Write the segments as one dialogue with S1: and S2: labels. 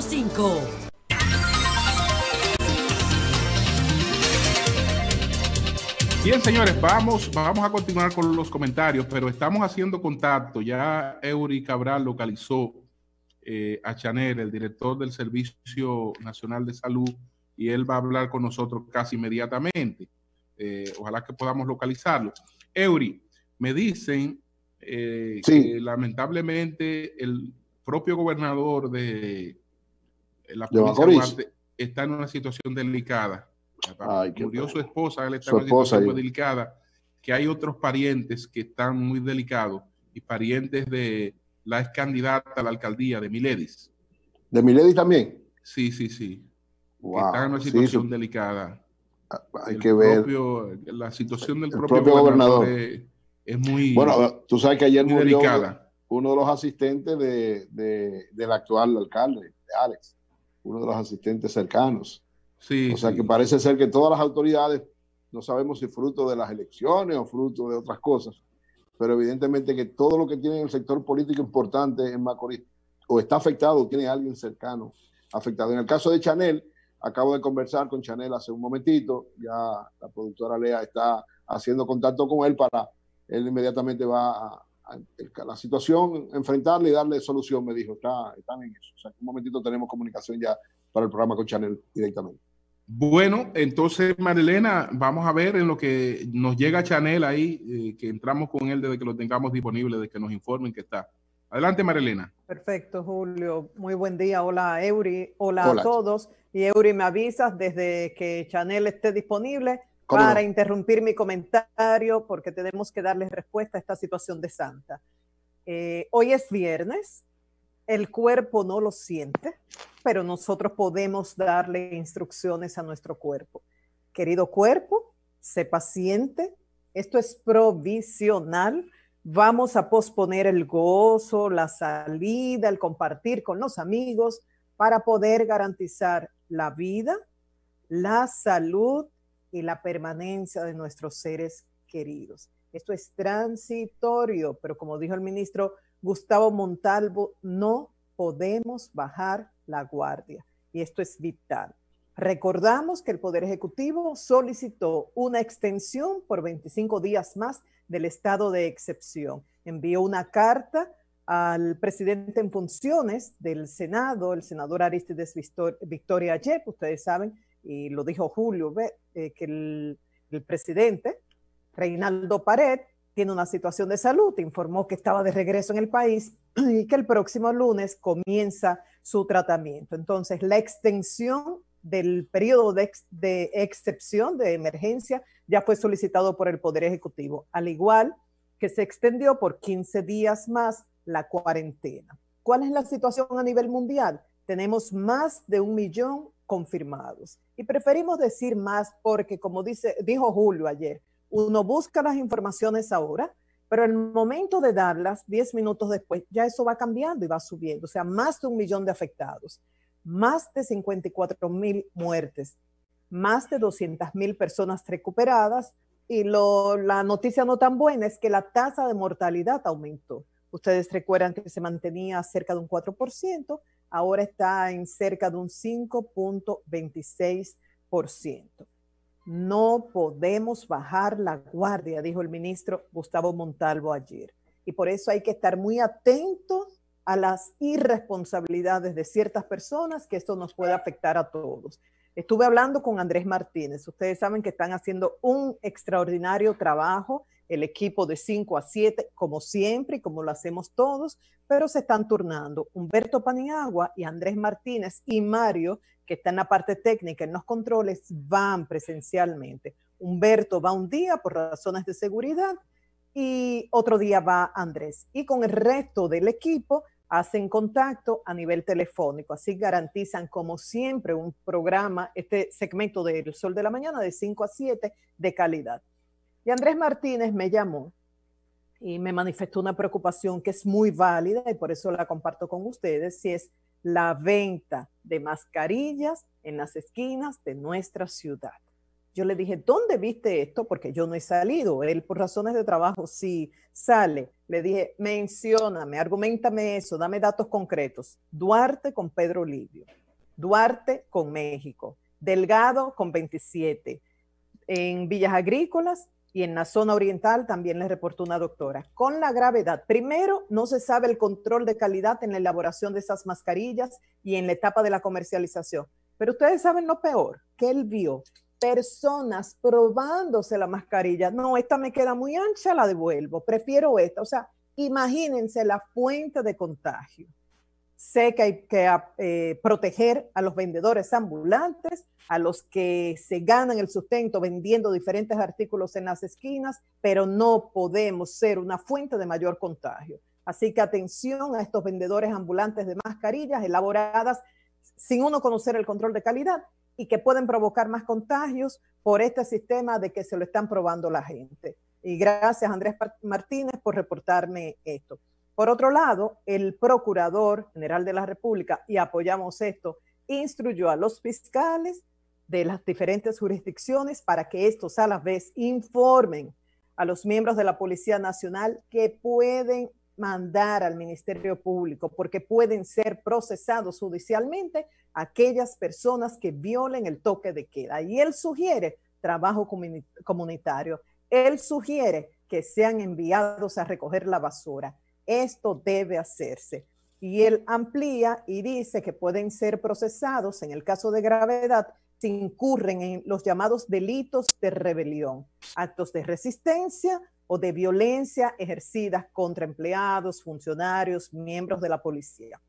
S1: 5. Bien, señores, vamos, vamos a continuar con los comentarios, pero estamos haciendo contacto. Ya Eury Cabral localizó eh, a Chanel, el director del Servicio Nacional de Salud, y él va a hablar con nosotros casi inmediatamente. Eh, ojalá que podamos localizarlo. Eury, me dicen eh, que lamentablemente el propio gobernador de, la familia está en una situación delicada. Murió su esposa, él está en una situación delicada, que hay otros parientes que están muy delicados y parientes de la ex candidata a la alcaldía de Miledis. ¿De Miledis también? Sí, sí, sí. está en una situación delicada. Ah, hay que ver. La situación del propio, gobernador, Es, muy. Bueno, tú sabes que ayer murió uno de los asistentes del de, actual alcalde, Alex uno de los asistentes cercanos. Sí, o sea que parece ser que todas las autoridades, no sabemos si fruto de las elecciones o fruto de otras cosas, pero evidentemente que todo lo que tiene el sector político importante en Macorís o está afectado o tiene a alguien cercano afectado. En el caso de Chanel, acabo de conversar con Chanel hace un momentito, ya la productora Lea está haciendo contacto con él para, él inmediatamente va a, la situación, enfrentarle y darle solución, me dijo, está, están en eso. O sea, en un momentito tenemos comunicación ya para el programa con Chanel directamente. Bueno, entonces Marilena, vamos a ver en lo que nos llega Chanel ahí, eh, que entramos con él desde que lo tengamos disponible, desde que nos informen que está. Adelante, Marilena.
S2: Perfecto, Julio. Muy buen día. Hola, Eury. Hola, Hola, a todos. Y Eury, me avisas desde que Chanel esté disponible para interrumpir mi comentario porque tenemos que darles respuesta a esta situación de Santa. Eh, hoy es viernes, el cuerpo no lo siente, pero nosotros podemos darle instrucciones a nuestro cuerpo. Querido cuerpo, sé paciente, esto es provisional. Vamos a posponer el gozo, la salida, el compartir con los amigos para poder garantizar la vida, la salud la permanencia de nuestros seres queridos. Esto es transitorio, pero como dijo el ministro Gustavo Montalvo, no podemos bajar la guardia y esto es vital. Recordamos que el Poder Ejecutivo solicitó una extensión por 25 días más del estado de excepción. Envió una carta al presidente en funciones del Senado, el senador Aristides Victoria Yep, ustedes saben y lo dijo Julio, eh, que el, presidente Reinaldo Pared tiene una situación de salud, informó que estaba de regreso en el país y que el próximo lunes comienza su tratamiento. Entonces, la extensión del periodo de, de, excepción, de emergencia, ya fue solicitado por el Poder Ejecutivo, al igual que se extendió por 15 días más la cuarentena. ¿Cuál es la situación a nivel mundial? Tenemos más de un millón confirmados. Y preferimos decir más porque, como dice, dijo Julio ayer, uno busca las informaciones ahora, pero el momento de darlas, 10 minutos después, ya eso va cambiando y va subiendo. O sea, más de un millón de afectados, más de 54 mil muertes, más de 200 mil personas recuperadas. Y lo, la noticia no tan buena es que la tasa de mortalidad aumentó. Ustedes recuerdan que se mantenía cerca de un 4%, ahora está en cerca de un 5.26%. No podemos bajar la guardia, dijo el ministro Gustavo Montalvo ayer. Y por eso hay que estar muy atentos a las irresponsabilidades de ciertas personas, que esto nos puede afectar a todos. Estuve hablando con Andrés Martínez. Ustedes saben que están haciendo un extraordinario trabajo, el equipo de 5 a 7, como siempre y como lo hacemos todos, pero se están turnando Humberto Paniagua y Andrés Martínez y Mario, que está en la parte técnica, en los controles, van presencialmente. Humberto va un día por razones de seguridad y otro día va Andrés. Y con el resto del equipo hacen contacto a nivel telefónico. Así garantizan, como siempre, un programa, este segmento de El Sol de la Mañana de 5 a 7 de calidad. Y Andrés Martínez me llamó y me manifestó una preocupación que es muy válida y por eso la comparto con ustedes, si es la venta de mascarillas en las esquinas de nuestra ciudad. Yo le dije, ¿dónde viste esto? Porque yo no he salido. Él, por razones de trabajo, sí sale. Le dije, mencióname, argumentame eso, dame datos concretos. Duarte con Pedro Livio, Duarte con México, Delgado con 27. En Villas Agrícolas y en la zona oriental también le reportó una doctora. Con la gravedad, primero, no se sabe el control de calidad en la elaboración de esas mascarillas y en la etapa de la comercialización. Pero ustedes saben lo peor, que él vio personas probándose la mascarilla. No, esta me queda muy ancha, la devuelvo, prefiero esta. O sea, imagínense la fuente de contagio. Sé que hay que ah, eh, proteger a los vendedores ambulantes, a los que se ganan el sustento vendiendo diferentes artículos en las esquinas, pero no podemos ser una fuente de mayor contagio. Así que atención a estos vendedores ambulantes de mascarillas elaboradas sin uno conocer el control de calidad y que pueden provocar más contagios por este sistema de que se lo están probando la gente. Y gracias Andrés Martínez por reportarme esto. Por otro lado, el Procurador General de la República, y apoyamos esto, instruyó a los fiscales de las diferentes jurisdicciones para que estos a la vez informen a los miembros de la Policía Nacional que pueden mandar al Ministerio Público, porque pueden ser procesados judicialmente aquellas personas que violen el toque de queda. Y él sugiere trabajo comunitario, él sugiere que sean enviados a recoger la basura. Esto debe hacerse. Y él amplía y dice que pueden ser procesados en el caso de gravedad si incurren en los llamados delitos de rebelión, actos de resistencia, o de violencia ejercidas contra empleados, funcionarios, miembros de la policía.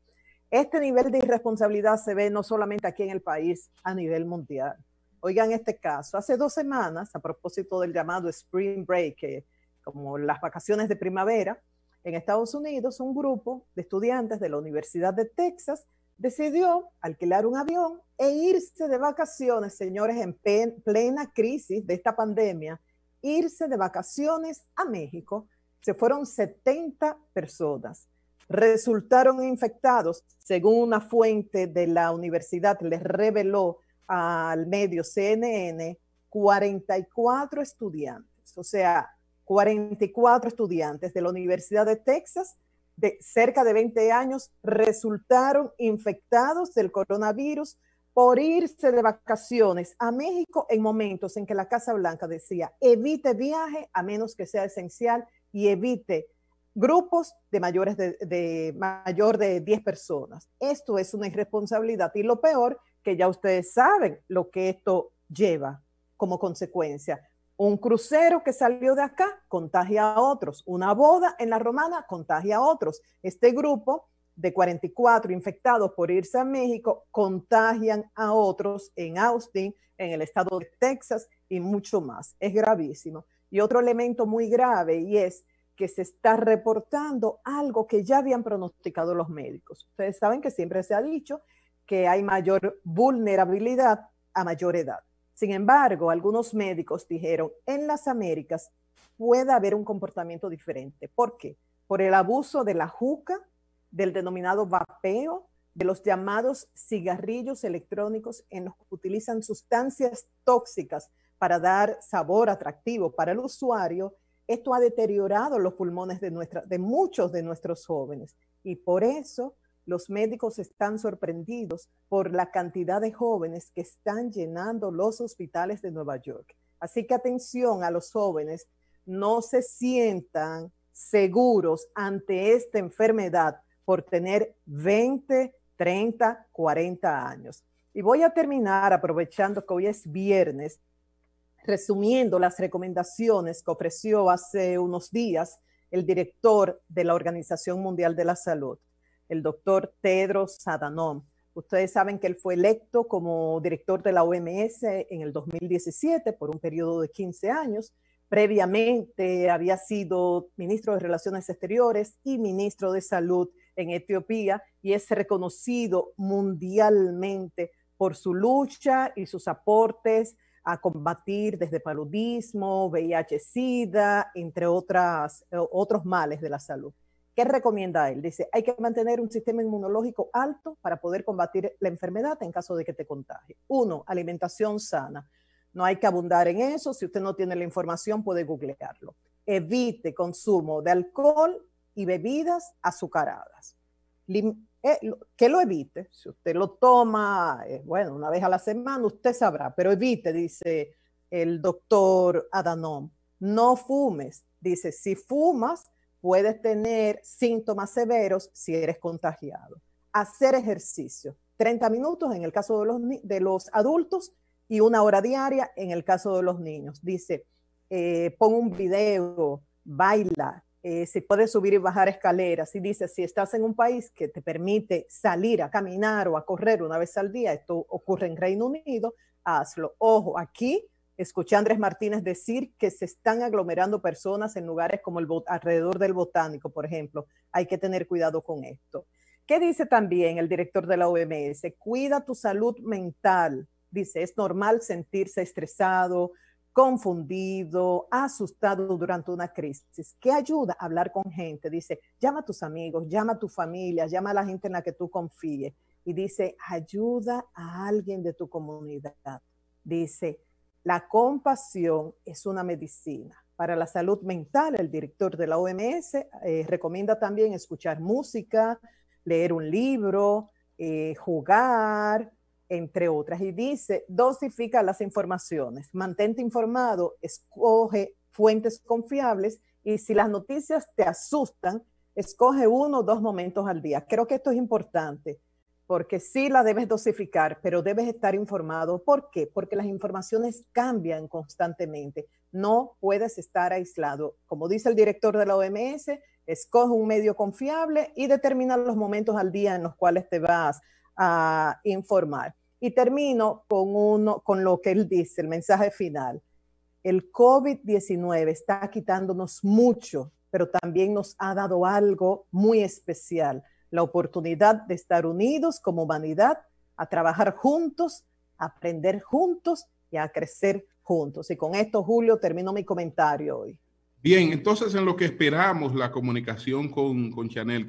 S2: Este nivel de irresponsabilidad se ve no solamente aquí en el país, a nivel mundial. Oigan este caso, hace dos semanas, a propósito del llamado Spring Break, como las vacaciones de primavera, en Estados Unidos un grupo de estudiantes de la Universidad de Texas decidió alquilar un avión e irse de vacaciones, señores, en plena crisis de esta pandemia irse de vacaciones a México, se fueron 70 personas. Resultaron infectados, según una fuente de la universidad les reveló al medio CNN, 44 estudiantes, o sea, 44 estudiantes de la Universidad de Texas de cerca de 20 años resultaron infectados del coronavirus por irse de vacaciones a México en momentos en que la Casa Blanca decía, evite viaje a menos que sea esencial y evite grupos de mayores de, mayor de 10 personas. Esto es una irresponsabilidad y lo peor que ya ustedes saben lo que esto lleva como consecuencia. Un crucero que salió de acá contagia a otros, una boda en la romana contagia a otros. Este grupo de 44 infectados por irse a México contagian a otros en Austin, en el estado de Texas y mucho más. Es gravísimo. Y otro elemento muy grave y es que se está reportando algo que ya habían pronosticado los médicos. Ustedes saben que siempre se ha dicho que hay mayor vulnerabilidad a mayor edad. Sin embargo, algunos médicos dijeron, en las Américas puede haber un comportamiento diferente. ¿Por qué? Por el abuso de la juca, del denominado vapeo, de los llamados cigarrillos electrónicos en los que utilizan sustancias tóxicas para dar sabor atractivo para el usuario, esto ha deteriorado los pulmones de, nuestra, de muchos de nuestros jóvenes. Y por eso los médicos están sorprendidos por la cantidad de jóvenes que están llenando los hospitales de Nueva York. Así que atención a los jóvenes, no se sientan seguros ante esta enfermedad por tener 20, 30, 40 años. Y voy a terminar aprovechando que hoy es viernes, resumiendo las recomendaciones que ofreció hace unos días el director de la Organización Mundial de la Salud, el doctor Tedros Adhanom. Ustedes saben que él fue electo como director de la OMS en el 2017 por un periodo de 15 años. Previamente había sido ministro de Relaciones Exteriores y ministro de Salud en Etiopía y es reconocido mundialmente por su lucha y sus aportes a combatir desde paludismo, VIH-Sida, entre otras, eh, otros males de la salud. ¿Qué recomienda él? Dice, hay que mantener un sistema inmunológico alto para poder combatir la enfermedad en caso de que te contagie. Uno, alimentación sana. No hay que abundar en eso. Si usted no tiene la información, puede googlearlo. Evite consumo de alcohol y bebidas azucaradas. Eh, que lo evite, si usted lo toma, eh, bueno, una vez a la semana, usted sabrá, pero evite, dice el doctor Adanom. No fumes, dice, si fumas, puedes tener síntomas severos si eres contagiado. Hacer ejercicio, 30 minutos en el caso de los, de los adultos y una hora diaria en el caso de los niños. Dice, eh, pon un video, baila, eh, si puedes subir y bajar escaleras, y dices, si estás en un país que te permite salir a caminar o a correr una vez al día, esto ocurre en Reino Unido, hazlo. Ojo, aquí escuché a Andrés Martínez decir que se están aglomerando personas en lugares como el alrededor del botánico, por ejemplo. Hay que tener cuidado con esto. ¿Qué dice también el director de la OMS? Cuida tu salud mental. Dice, es normal sentirse estresado, confundido, asustado durante una crisis, que ayuda a hablar con gente. Dice, llama a tus amigos, llama a tu familia, llama a la gente en la que tú confíes. Y dice, ayuda a alguien de tu comunidad. Dice, la compasión es una medicina. Para la salud mental, el director de la OMS eh, recomienda también escuchar música, leer un libro, eh, jugar, entre otras. Y dice, dosifica las informaciones, mantente informado, escoge fuentes confiables y si las noticias te asustan, escoge uno o dos momentos al día. Creo que esto es importante porque sí la debes dosificar, pero debes estar informado. ¿Por qué? Porque las informaciones cambian constantemente. No puedes estar aislado. Como dice el director de la OMS, escoge un medio confiable y determina los momentos al día en los cuales te vas a informar. Y termino con, uno, con lo que él dice, el mensaje final. El COVID-19 está quitándonos mucho, pero también nos ha dado algo muy especial, la oportunidad de estar unidos como humanidad, a trabajar juntos, a aprender juntos y a crecer juntos. Y con esto, Julio, termino mi comentario hoy.
S1: Bien, entonces en lo que esperamos la comunicación con, con Chanel, que